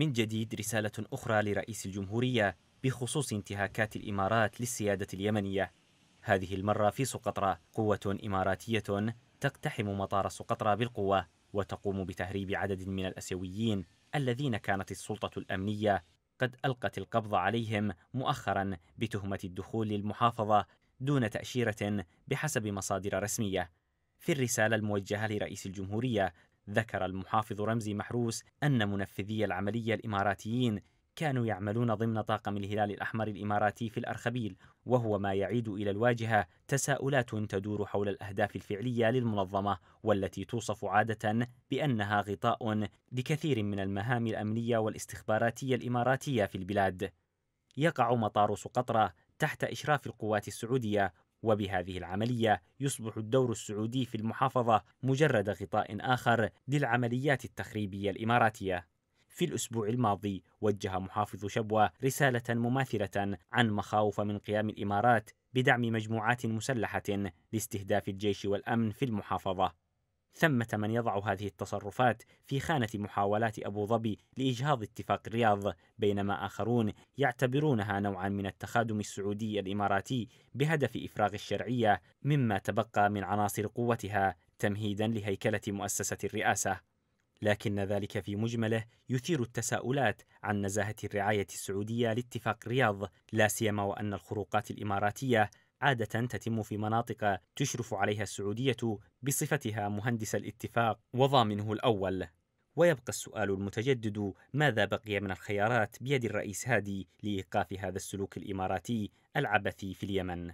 من جديد رسالة أخرى لرئيس الجمهورية بخصوص انتهاكات الإمارات للسيادة اليمنية هذه المرة في سقطرى قوة إماراتية تقتحم مطار سقطرى بالقوة وتقوم بتهريب عدد من الأسيويين الذين كانت السلطة الأمنية قد ألقت القبض عليهم مؤخرا بتهمة الدخول للمحافظة دون تأشيرة بحسب مصادر رسمية في الرسالة الموجهة لرئيس الجمهورية ذكر المحافظ رمزي محروس أن منفذي العملية الإماراتيين كانوا يعملون ضمن طاقم الهلال الأحمر الإماراتي في الأرخبيل وهو ما يعيد إلى الواجهة تساؤلات تدور حول الأهداف الفعلية للمنظمة والتي توصف عادة بأنها غطاء لكثير من المهام الأمنية والاستخباراتية الإماراتية في البلاد يقع مطار سقطرى تحت إشراف القوات السعودية وبهذه العملية يصبح الدور السعودي في المحافظة مجرد غطاء آخر للعمليات التخريبية الإماراتية. في الأسبوع الماضي وجه محافظ شبوة رسالة مماثلة عن مخاوف من قيام الإمارات بدعم مجموعات مسلحة لاستهداف الجيش والأمن في المحافظة. ثمة من يضع هذه التصرفات في خانة محاولات أبو ظبي لإجهاض اتفاق الرياض بينما آخرون يعتبرونها نوعا من التخادم السعودي الإماراتي بهدف إفراغ الشرعية مما تبقى من عناصر قوتها تمهيدا لهيكلة مؤسسة الرئاسة لكن ذلك في مجمله يثير التساؤلات عن نزاهة الرعاية السعودية لاتفاق الرياض لا سيما وأن الخروقات الإماراتية عادة تتم في مناطق تشرف عليها السعودية بصفتها مهندس الاتفاق وضامنه الأول ويبقى السؤال المتجدد ماذا بقي من الخيارات بيد الرئيس هادي لإيقاف هذا السلوك الإماراتي العبثي في اليمن